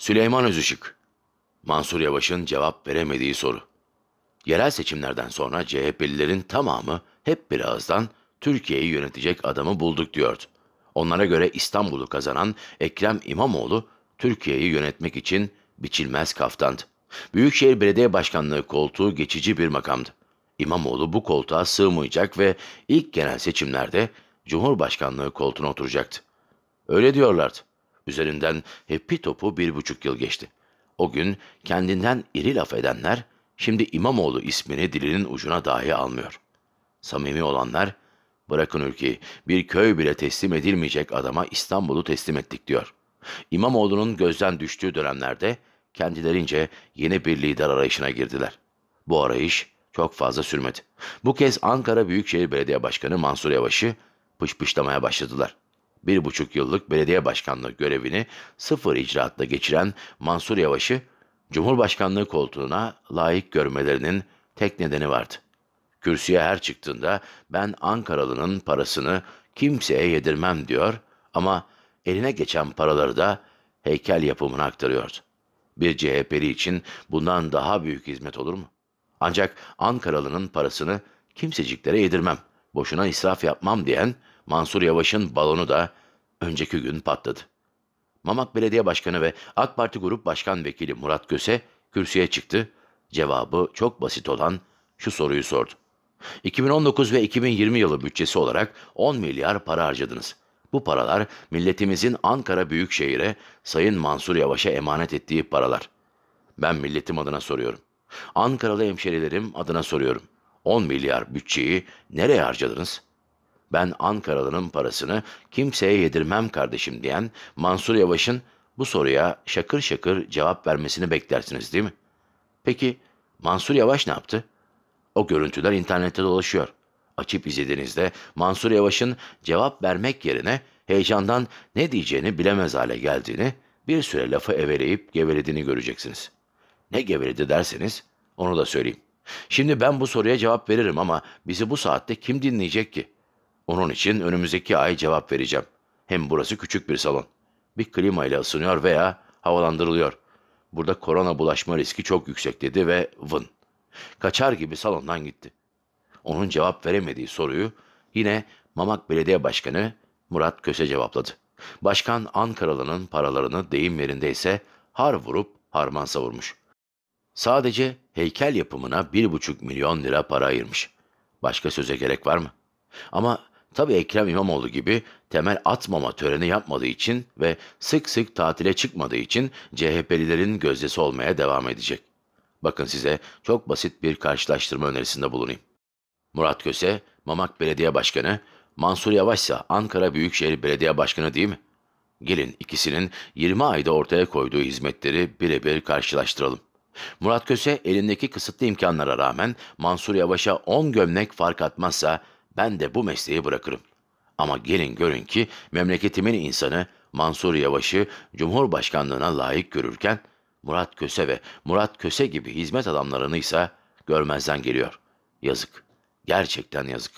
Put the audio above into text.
Süleyman Özışık. Mansur Yavaş'ın cevap veremediği soru. Yerel seçimlerden sonra CHP'lilerin tamamı hep birazdan Türkiye'yi yönetecek adamı bulduk diyordu. Onlara göre İstanbul'u kazanan Ekrem İmamoğlu Türkiye'yi yönetmek için biçilmez kaftandı. Büyükşehir Belediye Başkanlığı koltuğu geçici bir makamdı. İmamoğlu bu koltuğa sığmayacak ve ilk genel seçimlerde Cumhurbaşkanlığı koltuğuna oturacaktı. Öyle diyorlardı. Üzerinden hepi topu bir buçuk yıl geçti. O gün kendinden iri laf edenler şimdi İmamoğlu ismini dilinin ucuna dahi almıyor. Samimi olanlar bırakın ülkeyi bir köy bile teslim edilmeyecek adama İstanbul'u teslim ettik diyor. İmamoğlu'nun gözden düştüğü dönemlerde kendilerince yeni bir lider arayışına girdiler. Bu arayış çok fazla sürmedi. Bu kez Ankara Büyükşehir Belediye Başkanı Mansur Yavaş'ı pışpışlamaya başladılar bir buçuk yıllık belediye başkanlığı görevini sıfır icraatla geçiren Mansur Yavaş'ı Cumhurbaşkanlığı koltuğuna layık görmelerinin tek nedeni vardı. Kürsüye her çıktığında ben Ankaralı'nın parasını kimseye yedirmem diyor ama eline geçen paraları da heykel yapımına aktarıyordu. Bir CHP'li için bundan daha büyük hizmet olur mu? Ancak Ankaralı'nın parasını kimseciklere yedirmem, boşuna israf yapmam diyen Mansur Yavaş'ın balonu da önceki gün patladı. Mamak Belediye Başkanı ve AK Parti Grup Başkan Vekili Murat Göse kürsüye çıktı. Cevabı çok basit olan şu soruyu sordu. 2019 ve 2020 yılı bütçesi olarak 10 milyar para harcadınız. Bu paralar milletimizin Ankara Büyükşehir'e Sayın Mansur Yavaş'a emanet ettiği paralar. Ben milletim adına soruyorum. Ankaralı hemşerilerim adına soruyorum. 10 milyar bütçeyi nereye harcadınız?'' ben Ankaralı'nın parasını kimseye yedirmem kardeşim diyen Mansur Yavaş'ın bu soruya şakır şakır cevap vermesini beklersiniz değil mi? Peki Mansur Yavaş ne yaptı? O görüntüler internette dolaşıyor. Açıp izlediğinizde Mansur Yavaş'ın cevap vermek yerine heyecandan ne diyeceğini bilemez hale geldiğini, bir süre lafı eveleyip gevelediğini göreceksiniz. Ne geveledi derseniz onu da söyleyeyim. Şimdi ben bu soruya cevap veririm ama bizi bu saatte kim dinleyecek ki? Onun için önümüzdeki ay cevap vereceğim. Hem burası küçük bir salon. Bir klima ile ısınıyor veya havalandırılıyor. Burada korona bulaşma riski çok yüksek dedi ve vın. Kaçar gibi salondan gitti. Onun cevap veremediği soruyu yine Mamak Belediye Başkanı Murat Köse cevapladı. Başkan Ankaralı'nın paralarını deyim yerindeyse har vurup harman savurmuş. Sadece heykel yapımına 1,5 milyon lira para ayırmış. Başka söze gerek var mı? Ama Tabi Ekrem İmamoğlu gibi temel atmama töreni yapmadığı için ve sık sık tatile çıkmadığı için CHP'lilerin gözdesi olmaya devam edecek. Bakın size çok basit bir karşılaştırma önerisinde bulunayım. Murat Köse, Mamak Belediye Başkanı, Mansur Yavaşsa Ankara Büyükşehir Belediye Başkanı değil mi? Gelin ikisinin 20 ayda ortaya koyduğu hizmetleri birebir karşılaştıralım. Murat Köse elindeki kısıtlı imkanlara rağmen Mansur Yavaş'a 10 gömlek fark atmazsa ben de bu mesleği bırakırım. Ama gelin görün ki memleketimin insanı Mansur Yavaş'ı Cumhurbaşkanlığına layık görürken Murat Köse ve Murat Köse gibi hizmet adamlarını ise görmezden geliyor. Yazık. Gerçekten yazık.